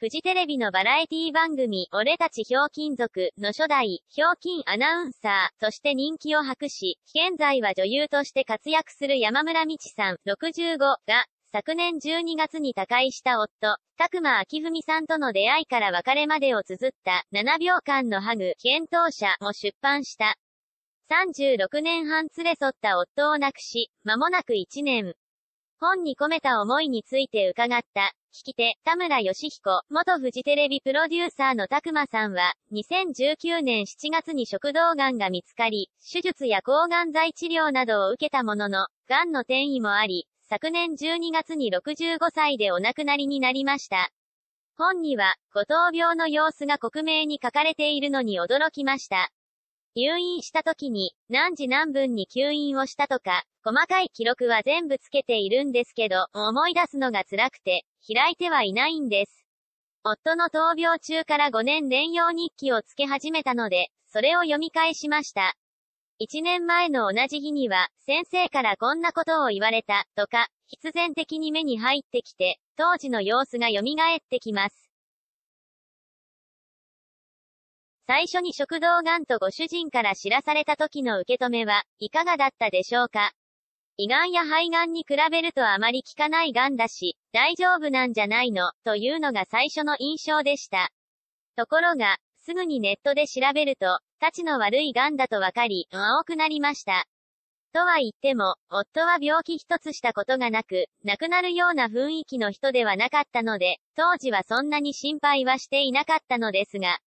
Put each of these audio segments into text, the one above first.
フジテレビのバラエティ番組、俺たちひょうきん族の初代、ひょうきんアナウンサーとして人気を博し、現在は女優として活躍する山村道さん、65が、昨年12月に他界した夫、拓馬明文さんとの出会いから別れまでを綴った7秒間のハグ、検討者も出版した。36年半連れ添った夫を亡くし、間もなく1年。本に込めた思いについて伺った。聞き手、田村義彦、元フジテレビプロデューサーの拓馬さんは、2019年7月に食道がんが見つかり、手術や抗がん剤治療などを受けたものの、がんの転移もあり、昨年12月に65歳でお亡くなりになりました。本には、ご闘病の様子が克明に書かれているのに驚きました。入院した時に、何時何分に吸引をしたとか、細かい記録は全部つけているんですけど、思い出すのが辛くて、開いてはいないんです。夫の闘病中から5年連用日記をつけ始めたので、それを読み返しました。1年前の同じ日には、先生からこんなことを言われた、とか、必然的に目に入ってきて、当時の様子が蘇ってきます。最初に食道がんとご主人から知らされた時の受け止めはいかがだったでしょうか胃がんや肺がんに比べるとあまり効かないがんだし、大丈夫なんじゃないの、というのが最初の印象でした。ところが、すぐにネットで調べると、たちの悪いがんだとわかり、青くなりました。とは言っても、夫は病気一つしたことがなく、亡くなるような雰囲気の人ではなかったので、当時はそんなに心配はしていなかったのですが、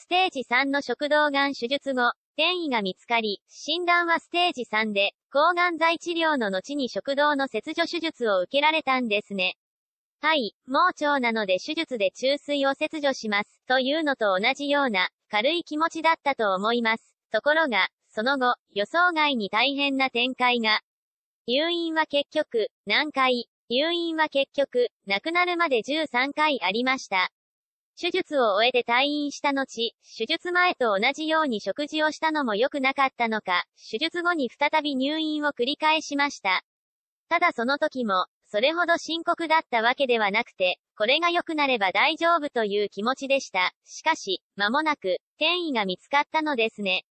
ステージ3の食道がん手術後、転移が見つかり、診断はステージ3で、抗がん剤治療の後に食道の切除手術を受けられたんですね。はい、盲腸なので手術で注水を切除します、というのと同じような、軽い気持ちだったと思います。ところが、その後、予想外に大変な展開が。入院は結局、何回、入院は結局、亡くなるまで13回ありました。手術を終えて退院した後、手術前と同じように食事をしたのも良くなかったのか、手術後に再び入院を繰り返しました。ただその時も、それほど深刻だったわけではなくて、これが良くなれば大丈夫という気持ちでした。しかし、間もなく、転移が見つかったのですね。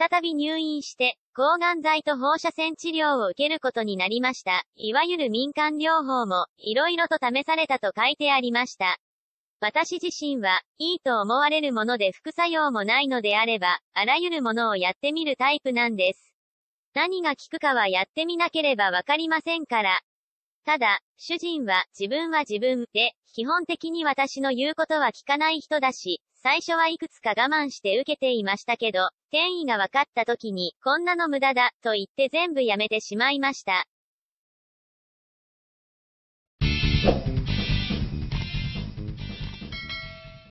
再び入院して、抗がん剤と放射線治療を受けることになりました。いわゆる民間療法も、いろいろと試されたと書いてありました。私自身は、いいと思われるもので副作用もないのであれば、あらゆるものをやってみるタイプなんです。何が効くかはやってみなければわかりませんから。ただ、主人は、自分は自分で、基本的に私の言うことは聞かない人だし、最初はいくつか我慢して受けていましたけど、転移が分かった時に、こんなの無駄だ、と言って全部やめてしまいました。